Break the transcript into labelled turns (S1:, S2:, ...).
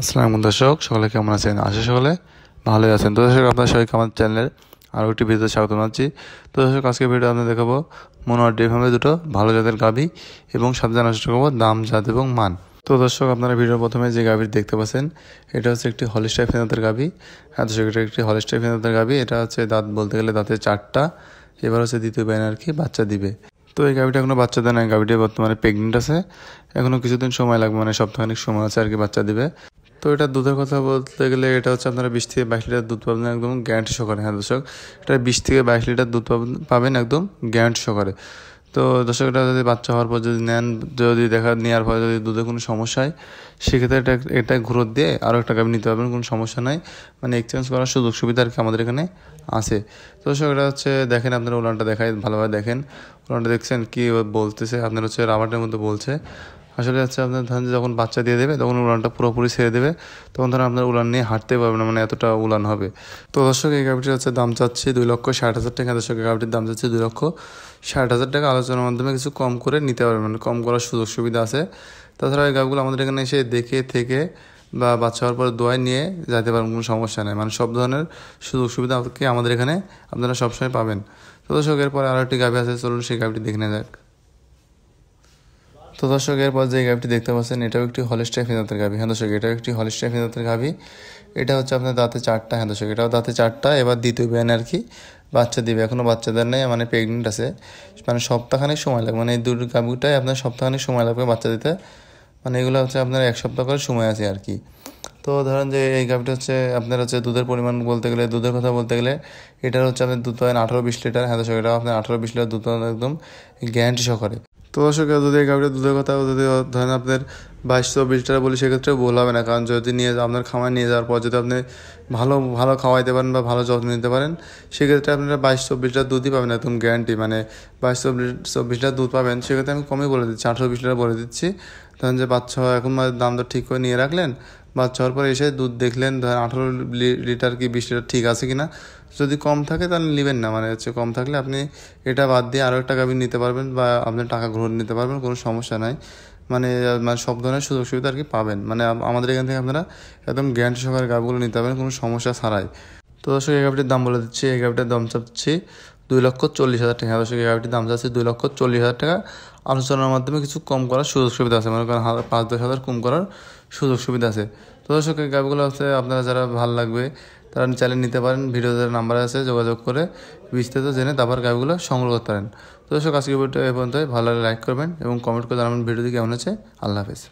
S1: আসসালামু দর্শক সকলে কেমন আছেন আশা সকলে ভালোই আছেন তো দর্শক আপনার সবাইকে আমার চ্যানেলের আরও একটি ভিডিওতে স্বাগত জানাচ্ছি তো দর্শক আজকে ভিডিও আপনাদের দেখাবো মনোয়ার ডি ফ্যামিলি দুটো ভালো জাতের গাভি এবং সাথে জানার চেষ্টা করবো দাম জাত এবং মান তো দর্শক আপনারা ভিডিওর প্রথমে যে গাভীর দেখতে পাচ্ছেন এটা হচ্ছে একটি হলিস্টাই ফেনাতের গাভি হ্যাঁ দর্শক এটা একটি হলিস্টাই ফেনাতের গাভি এটা হচ্ছে দাঁত বলতে গেলে দাঁতে চারটা এবার হচ্ছে দ্বিতীয় ব্যান আর কি বাচ্চা দিবে তো এই গাভিটা এখনও বাচ্চা দেয় না গাভিটা বর্তমানে প্রেগনেন্ট আছে এখনও কিছুদিন সময় লাগবে মানে সপ্তাহখানিক সময় আছে আর কি বাচ্চা দিবে তো এটা দুধের কথা বলতে গেলে এটা হচ্ছে আপনারা বিশ থেকে বাইশ লিটার দুধ পাবেন একদম গ্যারান্টি সকালে হ্যাঁ দর্শক এটা বিশ থেকে বাইশ লিটার দুধ পাবেন পাবেন একদম গ্যারান্টি সকালে তো এটা যদি বাচ্চা হওয়ার পর যদি নেন যদি দেখা নেওয়ার পর যদি দুধে কোনো সমস্যা হয় সেক্ষেত্রে এটা এটা ঘুরত দিয়ে আরও একটা গাভী নিতে পারবেন কোনো সমস্যা নাই মানে এক্সচেঞ্জ করার সুযোগ সুবিধা আর কি আমাদের এখানে আছে তো এটা হচ্ছে দেখেন আপনারা ওলানটা দেখায় ভালোভাবে দেখেন ওলানটা দেখছেন কী বলতেছে আপনার হচ্ছে রাবারটার মধ্যে বলছে আসলে হচ্ছে আপনার ধরেন যখন বাচ্চা দিয়ে দেবে তখন উলানটা পুরোপুরি ছেড়ে দেবে তখন ধরেন আপনার উলান নিয়ে হাঁটতে পারবে না মানে এতটা উলান হবে তো দর্শক এই গাভিটির হচ্ছে দাম চাচ্ছে দুই লক্ষ ষাট হাজার টাকা দর্শক গাভিটির দাম চাচ্ছে দুই লক্ষ ষাট হাজার টাকা আলোচনার মাধ্যমে কিছু কম করে নিতে পারবে মানে কম করার সুযোগ সুবিধা আছে তাছাড়া এই গাভগুলো আমাদের এখানে এসে দেখে থেকে বা বাচ্চা হওয়ার পর দোয়াই নিয়ে যাইতে পারবেন কোনো সমস্যা নেই মানে সব ধরনের সুযোগ সুবিধা আপনি আমাদের এখানে আপনারা সবসময় পাবেন তো দর্শক এরপরে আরও একটি গাভি আছে চলুন সেই গাভিটি দেখে নেওয়া যাক তো দর্শক এরপর যে গাভিটি দেখতে পাচ্ছেন এটাও একটি হলিস্টাই ফিনাতের গাভি হ্যাঁ দর্শক এটাও একটি হলিস্টাই ফিনাতের গাভি এটা হচ্ছে আপনার দাঁতে চারটা হ্যাঁ দর্শক এটাও দাঁতে চারটা এবার দ্বিতীয় ব্যান আর কি বাচ্চা দিবে এখনও বাচ্চাদের নেই মানে প্রেগনেন্ট আছে মানে সপ্তাহখানেক সময় লাগবে মানে এই দুটো গাভিটাই আপনার সপ্তাহখানেক সময় লাগবে বাচ্চা দিতে মানে এগুলো হচ্ছে আপনার এক সপ্তাহ করে সময় আছে আর কি তো ধরেন যে এই গাভিটা হচ্ছে আপনার হচ্ছে দুধের পরিমাণ বলতে গেলে দুধের কথা বলতে গেলে এটার হচ্ছে আপনার দুধ হয় আঠারো বিশ লিটার হ্যাঁ দর্শক এটা আপনার আঠারো বিশ লিটার দুধ একদম গ্যারান্টি সহকারে তো দর্শক যদি কাউকে দুধের কথা যদি ধরেন আপনার বাইশ চব্বিশ টাকা বলি সেক্ষেত্রে ভুল হবে না কারণ যদি নিয়ে আপনার খামার নিয়ে যাওয়ার পর যদি আপনি ভালো ভালো খাওয়াইতে পারেন বা ভালো যত্ন নিতে পারেন সেক্ষেত্রে আপনারা বাইশ চব্বিশ টাকা দুধই পাবেন একদম গ্যারান্টি মানে বাইশ চব্বিশ চব্বিশ টাকা দুধ পাবেন সেক্ষেত্রে আমি কমই বলে দিচ্ছি আঠারো বিশ লিটার বলে দিচ্ছি ধরেন যে বাচ্চা এখন মানে দাম তো ঠিক করে নিয়ে রাখলেন বাচ্চা হওয়ার পরে এসে দুধ দেখলেন ধর আঠারো লিটার কি বিশ লিটার ঠিক আছে কি না যদি কম থাকে তাহলে নেবেন না মানে হচ্ছে কম থাকলে আপনি এটা বাদ দিয়ে আরও একটা গাভী নিতে পারবেন বা আপনার টাকা গ্রহণ নিতে পারবেন কোনো সমস্যা নাই মানে মানে সব ধরনের সুযোগ সুবিধা আর কি পাবেন মানে আমাদের এখান থেকে আপনারা একদম গ্যান্ট সহকারে গাভীগুলো নিতে পারবেন কোনো সমস্যা ছাড়াই তো দর্শক এই গাভীটির দাম বলে দিচ্ছি এই গাভীটার দাম চাচ্ছি দুই লক্ষ চল্লিশ হাজার টাকা আবাসিক গাড়িটির দাম যাচ্ছে দুই লক্ষ চল্লিশ হাজার টাকা আলোচনার মাধ্যমে কিছু কম করার সুযোগ সুবিধা আছে মনে করেন পাঁচ দশ হাজার কম করার সুযোগ সুবিধা আছে তো দর্শক এই গাড়িগুলো আছে আপনারা যারা ভালো লাগবে তারা চাইলে নিতে পারেন ভিডিওদের নাম্বার আছে যোগাযোগ করে বিস্তারিত জেনে তারপর গাড়িগুলো সংগ্রহ করতে পারেন তো দর্শক আজকে ভিডিও এ পর্যন্ত ভালো লাইক করবেন এবং কমেন্ট করে জানাবেন ভিডিওটি কেমন হচ্ছে আল্লাহ হাফেজ